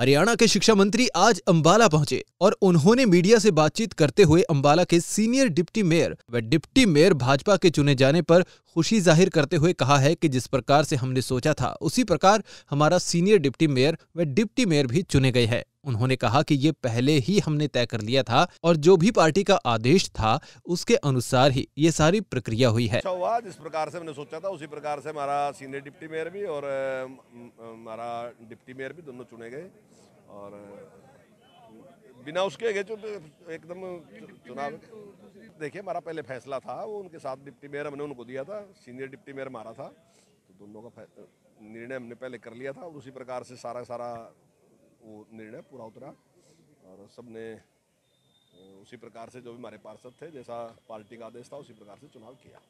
हरियाणा के शिक्षा मंत्री आज अंबाला पहुंचे और उन्होंने मीडिया से बातचीत करते हुए अंबाला के सीनियर डिप्टी मेयर व डिप्टी मेयर भाजपा के चुने जाने पर खुशी जाहिर करते हुए कहा है कि जिस प्रकार से हमने सोचा था उसी प्रकार हमारा सीनियर डिप्टी मेयर व डिप्टी मेयर भी चुने गए हैं उन्होंने कहा कि ये पहले ही हमने तय कर लिया था और जो भी पार्टी का आदेश था उसके अनुसार ही ये सारी प्रक्रिया हुई है अच्छा, हुआ जिस प्रकार से मैंने सोचा था उसी प्रकार से हमारा सीनियर डिप्टी मेयर भी और हमारा डिप्टी मेयर भी दोनों चुने गए और बिना उसके गए जो तो एकदम चुनाव देखिए हमारा पहले फैसला था वो उनके साथ डिप्टी मेयर हमने उनको दिया था सीनियर डिप्टी मेयर मारा था तो दोनों का निर्णय हमने पहले कर लिया था और उसी प्रकार से सारा सारा वो निर्णय पूरा उतरा और सबने उसी प्रकार से जो भी हमारे पार्षद थे जैसा पार्टी का आदेश था उसी प्रकार से चुनाव किया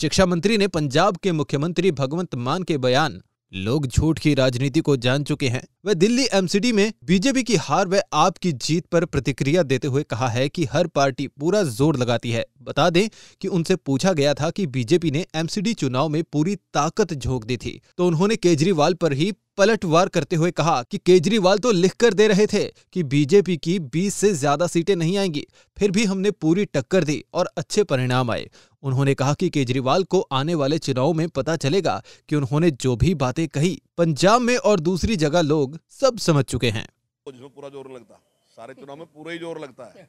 शिक्षा मंत्री ने पंजाब के मुख्यमंत्री भगवंत मान के बयान लोग झूठ की राजनीति को जान चुके हैं वह दिल्ली एमसीडी में बीजेपी की हार व आपकी जीत पर प्रतिक्रिया देते हुए कहा है कि हर पार्टी पूरा जोर लगाती है बता दें कि उनसे पूछा गया था कि बीजेपी ने एमसीडी चुनाव में पूरी ताकत झोंक दी थी तो उन्होंने केजरीवाल पर ही पलटवार करते हुए कहा कि केजरीवाल तो लिख कर दे रहे थे कि बीजेपी की 20 से ज्यादा सीटें नहीं आएंगी फिर भी हमने पूरी टक्कर दी और अच्छे परिणाम आए उन्होंने कहा कि केजरीवाल को आने वाले चुनाव में पता चलेगा कि उन्होंने जो भी बातें कही पंजाब में और दूसरी जगह लोग सब समझ चुके हैं तो पूरा जोर लगता सारे चुनाव में पूरा ही जोर लगता है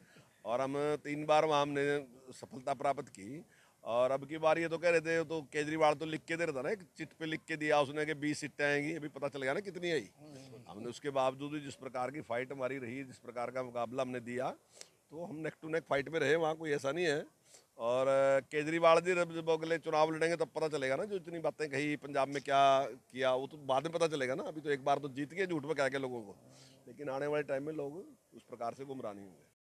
और हम तीन बार वहां हमने सफलता प्राप्त की और अब की बार ये तो कह रहे थे तो केजरीवाल तो लिख के दे रहा था ना एक चिट पे लिख के दिया उसने कि बीस सीटें आएंगी अभी पता चल गया ना कितनी आई हमने उसके बावजूद भी जिस प्रकार की फाइट हमारी रही जिस प्रकार का मुकाबला हमने दिया तो हम नेक टू नेक फाइट में रहे वहाँ कोई ऐसा नहीं है और केजरीवाल जी जब अगले चुनाव लड़ेंगे तब पता चलेगा ना जो इतनी बातें कही पंजाब में क्या किया वो तो बाद में पता चलेगा ना अभी तो एक बार तो जीत के झूठ में कह के लोगों को लेकिन आने वाले टाइम में लोग उस प्रकार से गुमराह नहीं होंगे